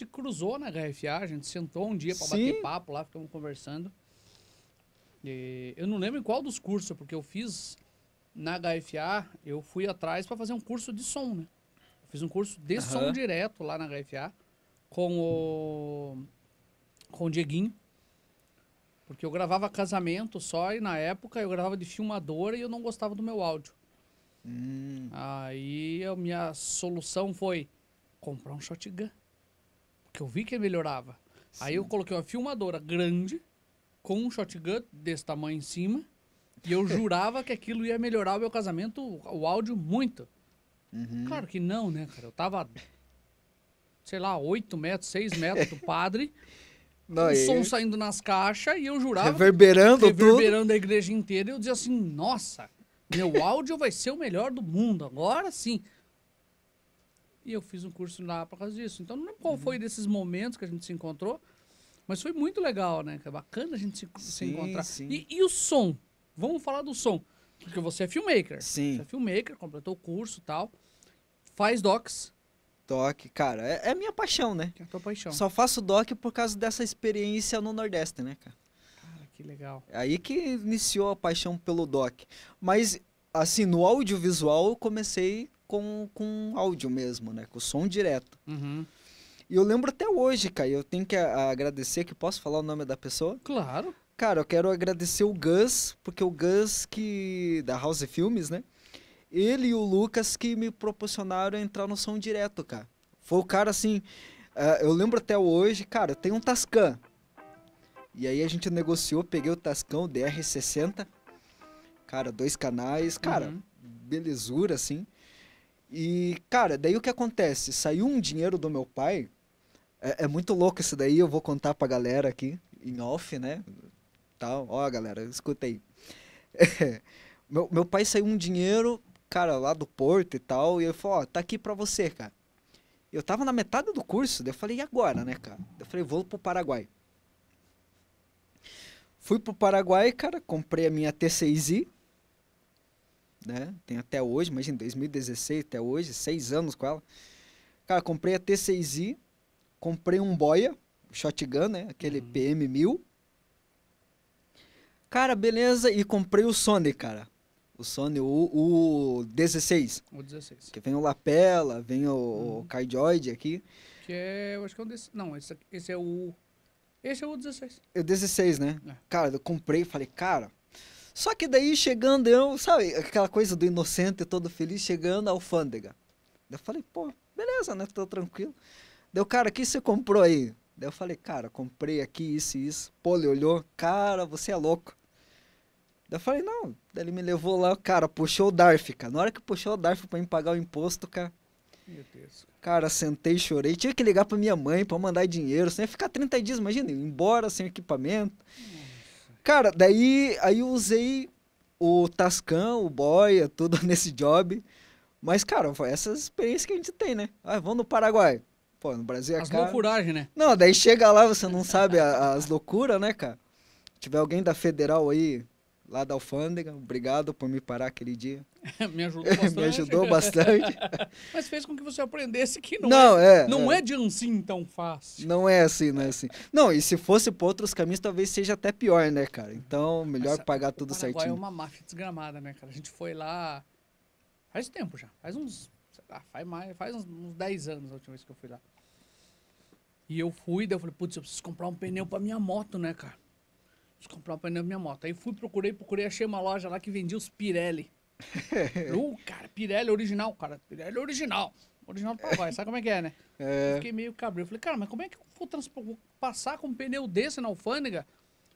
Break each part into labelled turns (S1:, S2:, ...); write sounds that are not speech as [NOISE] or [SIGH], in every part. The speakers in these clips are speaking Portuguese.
S1: se cruzou na HFA, a gente sentou um dia para bater papo lá, ficamos conversando. E eu não lembro em qual dos cursos, porque eu fiz na HFA, eu fui atrás para fazer um curso de som, né? Eu fiz um curso de uhum. som direto lá na HFA com o com o Dieguinho. Porque eu gravava casamento só e na época eu gravava de filmadora e eu não gostava do meu áudio. Hum. Aí a minha solução foi comprar um shotgun que eu vi que melhorava. Sim. Aí eu coloquei uma filmadora grande, com um shotgun desse tamanho em cima, e eu [LAUGHS] jurava que aquilo ia melhorar o meu casamento, o áudio, muito. Uhum. Claro que não, né, cara? Eu tava, sei lá, 8 metros, 6 metros do padre. [LAUGHS] o som saindo nas caixas e eu jurava. Reverberando, que, Reverberando tudo. a igreja inteira. E eu dizia assim: nossa, meu áudio vai ser o melhor do mundo. Agora sim. E eu fiz um curso lá por causa disso. Então, não lembro qual uhum. foi desses momentos que a gente se encontrou, mas foi muito legal, né? É bacana a gente se, sim, se encontrar. E, e, o som? Vamos falar do som. Porque você é filmmaker. Sim. Você é filmmaker, completou
S2: o curso e tal. Faz docs. Doc, cara, é, é minha paixão, né? É a tua paixão. Só faço doc por causa dessa experiência no Nordeste, né, cara? Cara, que legal. É aí que iniciou a paixão pelo doc. Mas, assim, no audiovisual eu comecei com, com áudio mesmo, né? Com som direto. Uhum. E eu lembro até hoje, cara, eu tenho que agradecer, que posso falar o nome da pessoa? Claro. Cara, eu quero agradecer o Gus, porque o Gus que da House Filmes, né? Ele e o Lucas que me proporcionaram entrar no som direto, cara. Foi o cara assim, uh, eu lembro até hoje, cara, tem um Tascan. E aí a gente negociou, peguei o Tascão, o DR60. Cara, dois canais, cara, uhum. belezura assim. E, cara, daí o que acontece? Saiu um dinheiro do meu pai. É, é muito louco isso daí, eu vou contar pra galera aqui, em off, né? Tal. Ó, galera, escuta aí. É, [LAUGHS] meu, meu pai saiu um dinheiro, cara, lá do Porto e tal, e ele falou, ó, tá aqui pra você, cara. Eu tava na metade do curso, daí eu falei, e agora, né, cara? Eu falei, vou pro Paraguai. Fui pro Paraguai, cara, comprei a minha T6i, né? Tem até hoje, imagina, 2016 até hoje, seis anos com ela. Cara, comprei a T6i, comprei um boia, shotgun, né? Aquele uhum. PM1000. Cara, beleza, e comprei o Sony, cara. O Sony, o, o 16. O 16. Que vem o lapela, vem o, uhum. cardioid aqui.
S1: Que é, eu acho que é o... Desse, não, esse, esse é o... Esse é o 16.
S2: É o 16, né? É. Cara, eu comprei e falei, cara, só que daí chegando eu, sabe, aquela coisa do inocente todo feliz, chegando à alfândega. Eu falei, pô, beleza, né? Tô tranquilo. Deu, cara, o que você comprou aí? Daí eu falei, cara, comprei aqui isso e isso. Pô, ele olhou, cara, você é louco. Daí eu falei, não. Daí ele me levou lá, cara, puxou o DARF, cara. Na hora que puxou o DARF pra me pagar o imposto, cara. Meu Deus. Cara, sentei, chorei. Tinha que ligar pra minha mãe pra mandar dinheiro. Sem ficar 30 dias, imagina, embora sem equipamento. Hum. Cara, daí aí eu usei o Tascam, o Boia, tudo [LAUGHS] nesse job. Mas, cara, foi essa experiência que a gente tem, né? Ah, vamos no Paraguai. Pô, no Brasil é as cara...
S1: loucuragens, né?
S2: Não, daí chega lá, você não sabe a, as loucuras, né, cara? Se tiver alguém da Federal aí lá da alfândega. Obrigado por me parar aquele dia. [LAUGHS]
S1: me ajudou [LAUGHS] bastante. me ajudou bastante. [LAUGHS] Mas fez com que você aprendesse que não, não é, é, não é. é de
S2: assim tão fácil. Não é assim, não é assim. Não, e se fosse por outros caminhos, talvez seja até pior, né, cara? Então, melhor Essa, pagar tudo certinho. é uma
S1: máfia desgramada, né, cara? A gente foi lá faz tempo já. Faz uns, sei lá, faz mais, faz uns, uns 10 anos a última vez que eu fui lá. E eu fui, daí eu falei, putz, eu preciso comprar um pneu pra minha moto, né, cara? Preciso comprar um pneu da minha moto. Aí fui, procurei, procurei, achei uma loja lá que vendia os Pirelli. [LAUGHS] Uh, cara, Pirelli original, cara. Pirelli original. Original do Paraguai, sabe como é que é, né? [LAUGHS] É. Fiquei meio cabrão. Falei, cara, mas como é que eu vou, vou passar com um pneu desse na alfândega?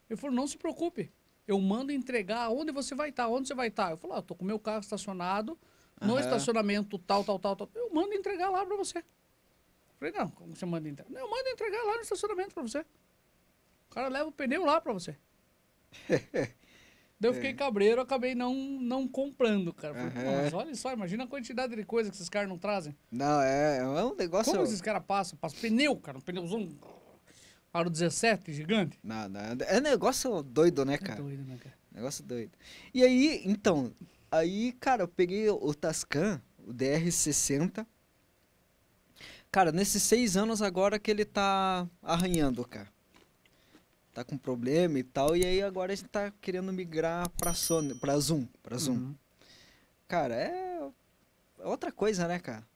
S1: Ele falou, não se preocupe. Eu mando entregar onde você vai estar, tá, onde você vai estar. Tá. Eu falei, ah, tô com meu carro estacionado, no uhum. estacionamento tal, tal, tal, tal. Eu mando entregar lá pra você. Falei, não, como você manda entregar? eu mando entregar lá no estacionamento pra você. O cara leva o pneu lá pra você. [LAUGHS] Daí eu fiquei é. cabreiro, acabei não, não comprando, cara. Falei, uhum. Mas olha só, imagina a quantidade de coisa que esses caras não trazem.
S2: Não, é, é um
S1: negócio. Como esses caras passam? Passam pneu, cara, um
S2: pneuzão. Aro 17, gigante. Não, não, é negócio doido, né, cara? É doido, né, cara? Negócio doido. E aí, então, aí, cara, eu peguei o Tascan, o DR60. Cara, nesses seis anos agora que ele tá arranhando, cara tá com problema e tal. E aí agora a gente tá querendo migrar pra, Sony, pra Zoom. Pra Zoom. Uhum. Cara, é outra coisa, né, cara?